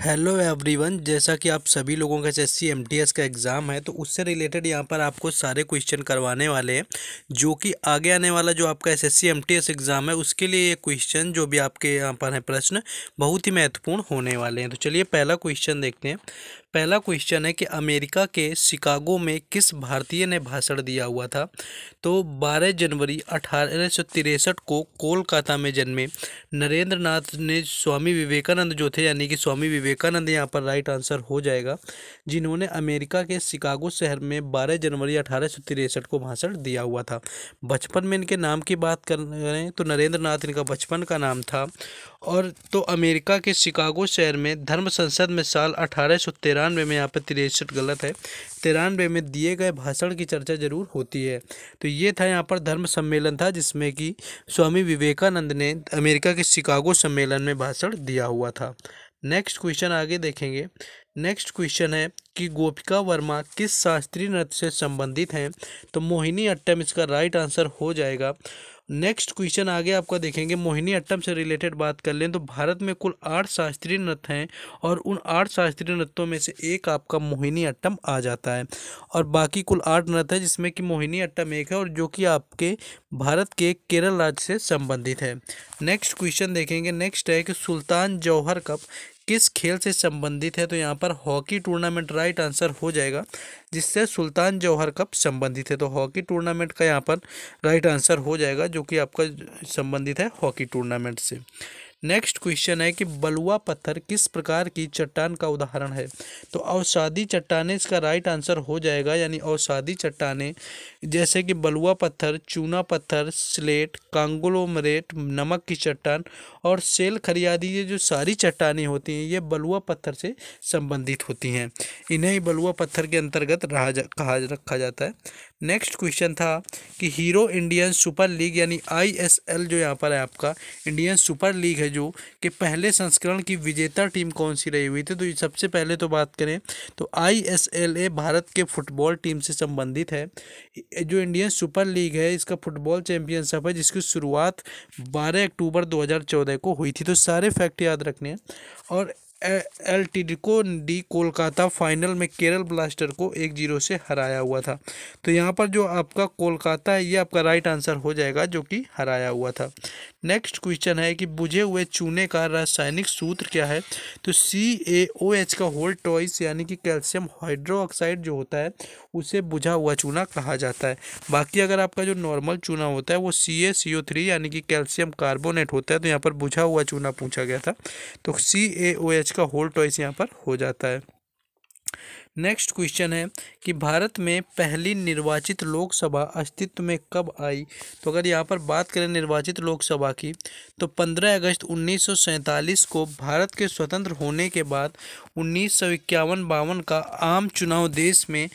hello everyone जैसा कि आप सभी लोगों का एस एस का एग्ज़ाम है तो उससे रिलेटेड यहाँ पर आपको सारे क्वेश्चन करवाने वाले हैं जो कि आगे आने वाला जो आपका एस एस एग्ज़ाम है उसके लिए ये क्वेश्चन जो भी आपके यहाँ पर हैं प्रश्न बहुत ही महत्वपूर्ण होने वाले हैं तो चलिए पहला क्वेश्चन देखते हैं पहला क्वेश्चन है कि अमेरिका के शिकागो में किस भारतीय ने भाषण दिया हुआ था तो 12 जनवरी अठारह को कोलकाता में जन्मे नरेंद्र नाथ ने स्वामी विवेकानंद जो थे यानी कि स्वामी विवेकानंद यहाँ पर राइट आंसर हो जाएगा जिन्होंने अमेरिका के शिकागो शहर में 12 जनवरी अठारह को भाषण दिया हुआ था बचपन में इनके नाम की बात करें तो नरेंद्र नाथ इनका बचपन का नाम था और तो अमेरिका के शिकागो शहर में धर्म संसद में साल अठारह तिरानवे में यहाँ पर तिरसठ गलत है तिरानवे में दिए गए भाषण की चर्चा जरूर होती है तो ये था यहाँ पर धर्म सम्मेलन था जिसमें कि स्वामी विवेकानंद ने अमेरिका के शिकागो सम्मेलन में भाषण दिया हुआ था नेक्स्ट क्वेश्चन आगे देखेंगे नेक्स्ट क्वेश्चन है कि गोपिका वर्मा किस शास्त्रीय नृत्य से संबंधित हैं तो मोहिनी अट्टम इसका राइट आंसर हो जाएगा नेक्स्ट क्वेश्चन आगे आपका देखेंगे मोहिनी अट्टम से रिलेटेड बात कर लें तो भारत में कुल आठ शास्त्रीय नृत्य हैं और उन आठ शास्त्रीय नृत्यों में से एक आपका मोहिनी अट्टम आ जाता है और बाकी कुल आठ नृत्य है जिसमें कि मोहिनी अट्टम एक है और जो कि आपके भारत के केरल राज्य से संबंधित है नेक्स्ट क्वेश्चन देखेंगे नेक्स्ट है कि सुल्तान जौहर कप किस खेल से संबंधित है तो यहाँ पर हॉकी टूर्नामेंट राइट आंसर हो जाएगा जिससे सुल्तान जौहर कप संबंधित है तो हॉकी टूर्नामेंट का यहाँ पर राइट आंसर हो जाएगा जो कि आपका संबंधित है हॉकी टूर्नामेंट से नेक्स्ट क्वेश्चन है कि बलुआ पत्थर किस प्रकार की चट्टान का उदाहरण है तो अवसादी चट्टाने इसका राइट आंसर हो जाएगा यानी अवसादी चट्टाने जैसे कि बलुआ पत्थर चूना पत्थर स्लेट कांगोलोमरेट नमक की चट्टान और सेल खरियादी ये जो सारी चट्टानी होती हैं ये बलुआ पत्थर से संबंधित होती हैं इन्हें बलुआ पत्थर के अंतर्गत रहा जा, कहा रखा जाता है नेक्स्ट क्वेश्चन था कि हीरो इंडियन सुपर लीग यानी आईएसएल जो यहाँ पर है आपका इंडियन सुपर लीग है जो कि पहले संस्करण की विजेता टीम कौन सी रही हुई थी तो सबसे पहले तो बात करें तो आई भारत के फुटबॉल टीम से संबंधित है जो इंडियन सुपर लीग है इसका फुटबॉल चैंपियनशिप है जिसकी शुरुआत बारह अक्टूबर दो को हुई थी तो सारे फैक्ट याद रखने हैं और एल टी डी को डी कोलकाता फाइनल में केरल ब्लास्टर को एक जीरो से हराया हुआ था तो यहाँ पर जो आपका कोलकाता है ये आपका राइट आंसर हो जाएगा जो कि हराया हुआ था नेक्स्ट क्वेश्चन है कि बुझे हुए चूने का रासायनिक सूत्र क्या है तो सी ए ओ एच का होल टॉइस यानी कि कैल्शियम हाइड्रोक्साइड जो होता है उसे बुझा हुआ चूना कहा जाता है बाकी अगर आपका जो नॉर्मल चूना होता है वो सी ए सी ओ थ्री यानी कि कैल्शियम कार्बोनेट होता है तो यहाँ पर बुझा हुआ चूना पूछा गया था तो सी ए ओ एच का होल टॉइस यहाँ पर हो जाता है नेक्स्ट क्वेश्चन है कि भारत में पहली निर्वाचित लोकसभा अस्तित्व में कब आई तो अगर यहाँ पर बात करें निर्वाचित लोकसभा की तो 15 अगस्त उन्नीस को भारत के स्वतंत्र होने के बाद उन्नीस सौ इक्यावन बावन का आम चुनाव देश में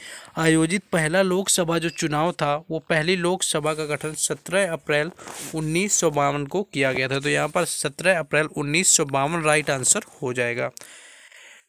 आयोजित पहला लोकसभा जो चुनाव था वो पहली लोकसभा का गठन 17 अप्रैल उन्नीस को किया गया था तो यहाँ पर सत्रह अप्रैल उन्नीस राइट आंसर हो जाएगा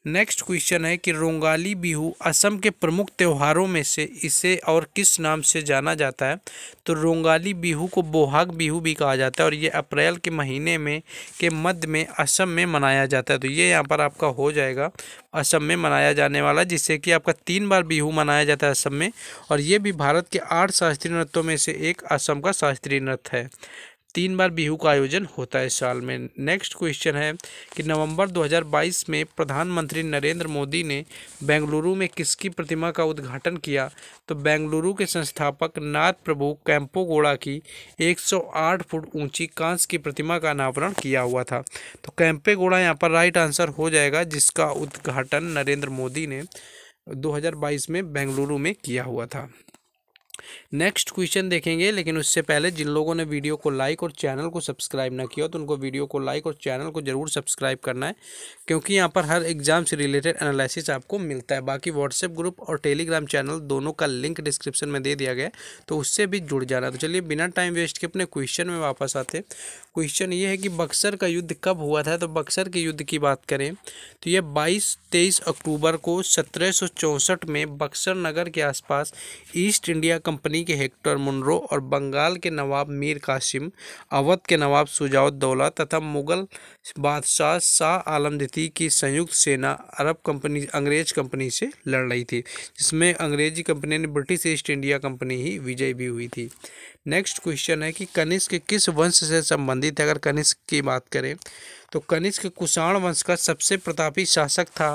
नेक्स्ट क्वेश्चन है कि रोंगाली बिहू असम के प्रमुख त्योहारों में से इसे और किस नाम से जाना जाता है तो रोंगाली बिहू को बोहाग बिहू भी कहा जाता है और ये अप्रैल के महीने में के मध्य में असम में मनाया जाता है तो ये यहाँ पर आपका हो जाएगा असम में मनाया जाने वाला जिससे कि आपका तीन बार बिहू मनाया जाता है असम में और ये भी भारत के आठ शास्त्रीय नृत्यों में से एक असम का शास्त्रीय नृत्य है तीन बार बिहू का आयोजन होता है इस साल में नेक्स्ट क्वेश्चन है कि नवंबर 2022 में प्रधानमंत्री नरेंद्र मोदी ने बेंगलुरु में किसकी प्रतिमा का उद्घाटन किया तो बेंगलुरु के संस्थापक नाथ प्रभु कैंपोगोड़ा की 108 फुट ऊंची कांस की प्रतिमा का अनावरण किया हुआ था तो कैंपेगोड़ा यहाँ पर राइट आंसर हो जाएगा जिसका उद्घाटन नरेंद्र मोदी ने दो में बेंगलुरु में किया हुआ था नेक्स्ट क्वेश्चन देखेंगे लेकिन उससे पहले जिन लोगों ने वीडियो को लाइक और चैनल को सब्सक्राइब ना किया तो उनको वीडियो को लाइक और चैनल को ज़रूर सब्सक्राइब करना है क्योंकि यहाँ पर हर एग्जाम से रिलेटेड एनालिसिस आपको मिलता है बाकी व्हाट्सएप ग्रुप और टेलीग्राम चैनल दोनों का लिंक डिस्क्रिप्शन में दे दिया गया तो उससे भी जुड़ जाना तो चलिए बिना टाइम वेस्ट के अपने क्वेश्चन में वापस आते क्वेश्चन ये है कि बक्सर का युद्ध कब हुआ था तो बक्सर के युद्ध की बात करें तो ये बाईस तेईस अक्टूबर को सत्रह में बक्सर नगर के आसपास ईस्ट इंडिया कंपनी के हेक्टर मुनरो और बंगाल के नवाब मीर कासिम अवध के नवाब सुजाउद्दौला तथा मुगल बादशाह शाह आलम द्वितीय की संयुक्त सेना अरब कंपनी अंग्रेज कंपनी से लड़ रही थी जिसमें अंग्रेजी कंपनी ने ब्रिटिश ईस्ट इंडिया कंपनी ही विजय भी हुई थी नेक्स्ट क्वेश्चन है कि कनिष्क किस वंश से संबंधित है अगर कनिष्क की बात करें तो कनिष्क कुषाण वंश का सबसे प्रतापी शासक था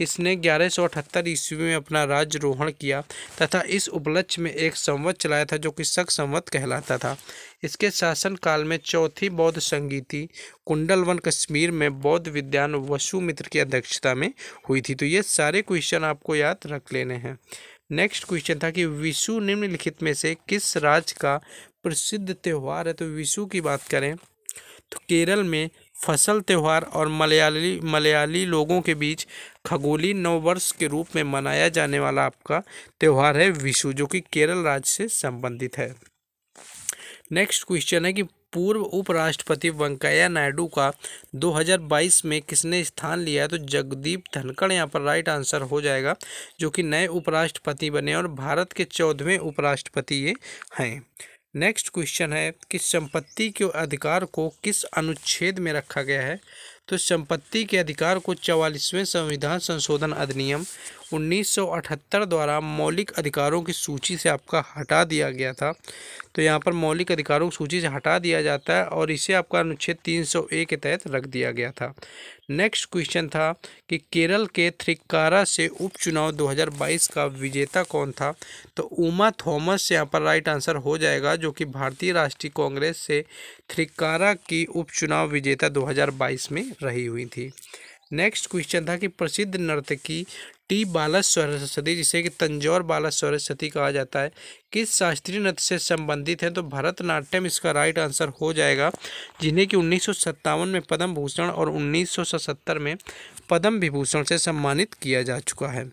इसने ग्यारह सौ अठहत्तर ईस्वी में अपना राज्य रोहण किया तथा इस उपलक्ष्य में एक संवत चलाया था जो कि शक संवत कहलाता था इसके शासनकाल में चौथी बौद्ध संगीति कुंडलवन कश्मीर में बौद्ध विद्यान वसुमित्र की अध्यक्षता में हुई थी तो ये सारे क्वेश्चन आपको याद रख लेने हैं नेक्स्ट क्वेश्चन था कि विशु निम्नलिखित में से किस राज्य का प्रसिद्ध त्यौहार है तो विशु की बात करें तो केरल में फसल त्यौहार और मलयाली मलयाली लोगों के बीच खगोली नववर्ष के रूप में मनाया जाने वाला आपका त्यौहार है विशु जो कि केरल राज्य से संबंधित है नेक्स्ट क्वेश्चन है कि पूर्व उपराष्ट्रपति वेंकैया नायडू का 2022 में किसने स्थान लिया है तो जगदीप धनखड़ यहाँ पर राइट आंसर हो जाएगा जो कि नए उपराष्ट्रपति बने और भारत के चौदहवें उपराष्ट्रपति ये हैं नेक्स्ट क्वेश्चन है कि संपत्ति के अधिकार को किस अनुच्छेद में रखा गया है तो संपत्ति के अधिकार को चवालीसवें संविधान संशोधन अधिनियम 1978 द्वारा मौलिक अधिकारों की सूची से आपका हटा दिया गया था तो यहाँ पर मौलिक अधिकारों की सूची से हटा दिया जाता है और इसे आपका अनुच्छेद 301 के तहत रख दिया गया था नेक्स्ट क्वेश्चन था कि केरल के थ्रिकारा से उपचुनाव 2022 का विजेता कौन था तो उमा थॉमस यहाँ पर राइट आंसर हो जाएगा जो कि भारतीय राष्ट्रीय कांग्रेस से थ्रिकारा की उपचुनाव विजेता 2022 में रही हुई थी नेक्स्ट क्वेश्चन था कि प्रसिद्ध नर्तकी टी बाला सरस्वती जिसे कि तंजौर बाला सरस्वती कहा जाता है किस शास्त्रीय नृत्य से संबंधित है तो भरतनाट्यम इसका राइट आंसर हो जाएगा जिन्हें कि उन्नीस में पद्म भूषण और उन्नीस में पद्म विभूषण से सम्मानित किया जा चुका है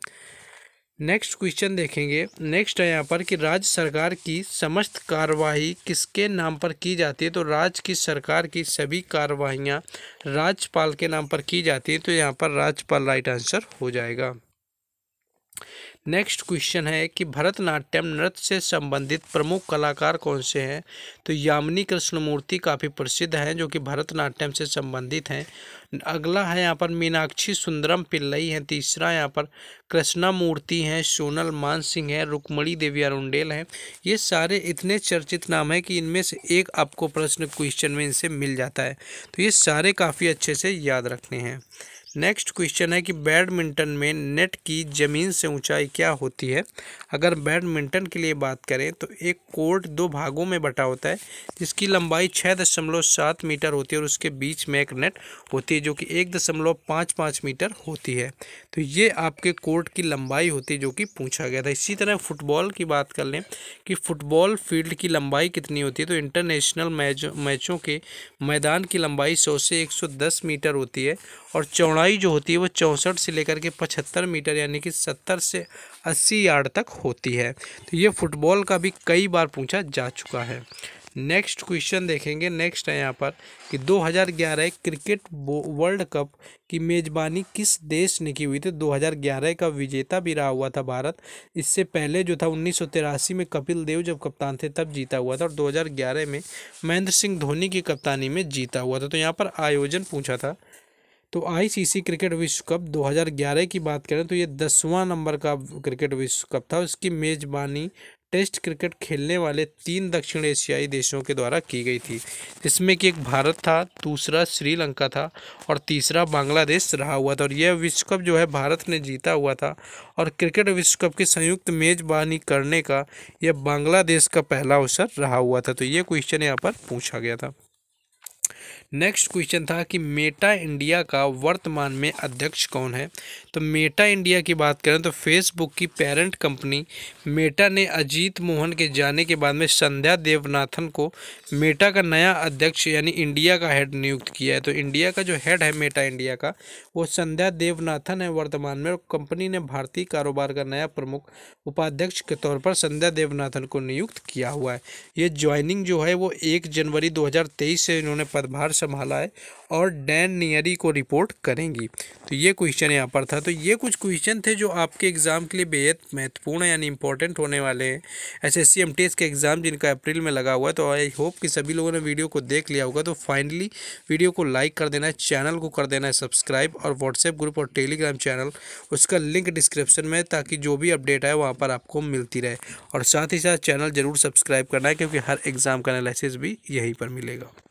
नेक्स्ट क्वेश्चन देखेंगे नेक्स्ट है यहाँ पर कि राज्य सरकार की समस्त कार्यवाही किसके नाम पर की जाती है तो राज्य की सरकार की सभी कार्यवाहियाँ राज्यपाल के नाम पर की जाती है तो यहाँ पर राज्यपाल राइट आंसर हो जाएगा नेक्स्ट क्वेश्चन है कि भरतनाट्यम नृत्य से संबंधित प्रमुख कलाकार कौन से हैं तो यामिनी कृष्णमूर्ति काफ़ी प्रसिद्ध हैं जो कि भरतनाट्यम से संबंधित हैं अगला है यहाँ पर मीनाक्षी सुंदरम पिल्लई हैं तीसरा यहाँ पर कृष्णा मूर्ति हैं सोनल मान सिंह हैं रुकमणी देवी अरुंडेल हैं ये सारे इतने चर्चित नाम हैं कि इनमें से एक आपको प्रश्न क्वेश्चन में इनसे मिल जाता है तो ये सारे काफ़ी अच्छे से याद रखने हैं नेक्स्ट क्वेश्चन है कि बैडमिंटन में नेट की ज़मीन से ऊंचाई क्या होती है अगर बैडमिंटन के लिए बात करें तो एक कोर्ट दो भागों में बटा होता है जिसकी लंबाई छः दशमलव सात मीटर होती है और उसके बीच में एक नेट होती है जो कि एक दशमलव पाँच पाँच मीटर होती है तो ये आपके कोर्ट की लंबाई होती है जो कि पूछा गया था इसी तरह फुटबॉल की बात कर लें कि फुटबॉल फील्ड की लंबाई कितनी होती है तो इंटरनेशनल मैच मैचों के मैदान की लंबाई सौ से एक मीटर होती है और चौड़ाई चौड़ाई जो होती है वो चौंसठ से लेकर के पचहत्तर मीटर यानी कि सत्तर से अस्सी यार्ड तक होती है तो ये फुटबॉल का भी कई बार पूछा जा चुका है नेक्स्ट क्वेश्चन देखेंगे नेक्स्ट है यहाँ पर कि 2011 क्रिकेट वर्ल्ड कप की मेज़बानी किस देश ने की हुई थी 2011 का विजेता भी रहा हुआ था भारत इससे पहले जो था उन्नीस में कपिल देव जब कप्तान थे तब जीता हुआ था और 2011 में महेंद्र सिंह धोनी की कप्तानी में जीता हुआ था तो यहाँ पर आयोजन पूछा था तो आईसीसी क्रिकेट विश्व कप 2011 की बात करें तो ये दसवां नंबर का क्रिकेट विश्व कप था इसकी मेज़बानी टेस्ट क्रिकेट खेलने वाले तीन दक्षिण एशियाई देशों के द्वारा की गई थी इसमें कि एक भारत था दूसरा श्रीलंका था और तीसरा बांग्लादेश रहा हुआ था और यह विश्व कप जो है भारत ने जीता हुआ था और क्रिकेट विश्व कप की संयुक्त मेज़बानी करने का यह बांग्लादेश का पहला अवसर रहा हुआ था तो ये क्वेश्चन यहाँ पर पूछा गया था नेक्स्ट क्वेश्चन था कि मेटा इंडिया का वर्तमान में अध्यक्ष कौन है तो मेटा इंडिया की बात करें तो फेसबुक की पेरेंट कंपनी मेटा ने अजीत मोहन के जाने के बाद में संध्या देवनाथन को मेटा का नया अध्यक्ष यानी इंडिया का हेड नियुक्त किया है तो इंडिया का जो हेड है मेटा इंडिया का वो संध्या देवनाथन है वर्तमान में और कंपनी ने भारतीय कारोबार का नया प्रमुख उपाध्यक्ष के तौर पर संध्या देवनाथन को नियुक्त किया हुआ है ये ज्वाइनिंग जो है वो एक जनवरी दो से इन्होंने पदभार संभाला है और डैन नियरी को रिपोर्ट करेंगी तो ये क्वेश्चन यहाँ पर था तो ये कुछ क्वेश्चन थे जो आपके एग्ज़ाम के लिए बेहद महत्वपूर्ण यानी इंपॉर्टेंट होने वाले हैं एस एस के एग्ज़ाम जिनका अप्रैल में लगा हुआ है तो आई होप कि सभी लोगों ने वीडियो को देख लिया होगा तो फाइनली वीडियो को लाइक कर देना है चैनल को कर देना है सब्सक्राइब और व्हाट्सएप ग्रुप और टेलीग्राम चैनल उसका लिंक डिस्क्रिप्शन में ताकि जो भी अपडेट है वहाँ पर आपको मिलती रहे और साथ ही साथ चैनल ज़रूर सब्सक्राइब करना है क्योंकि हर एग्ज़ाम का एनालिसिस भी यहीं पर मिलेगा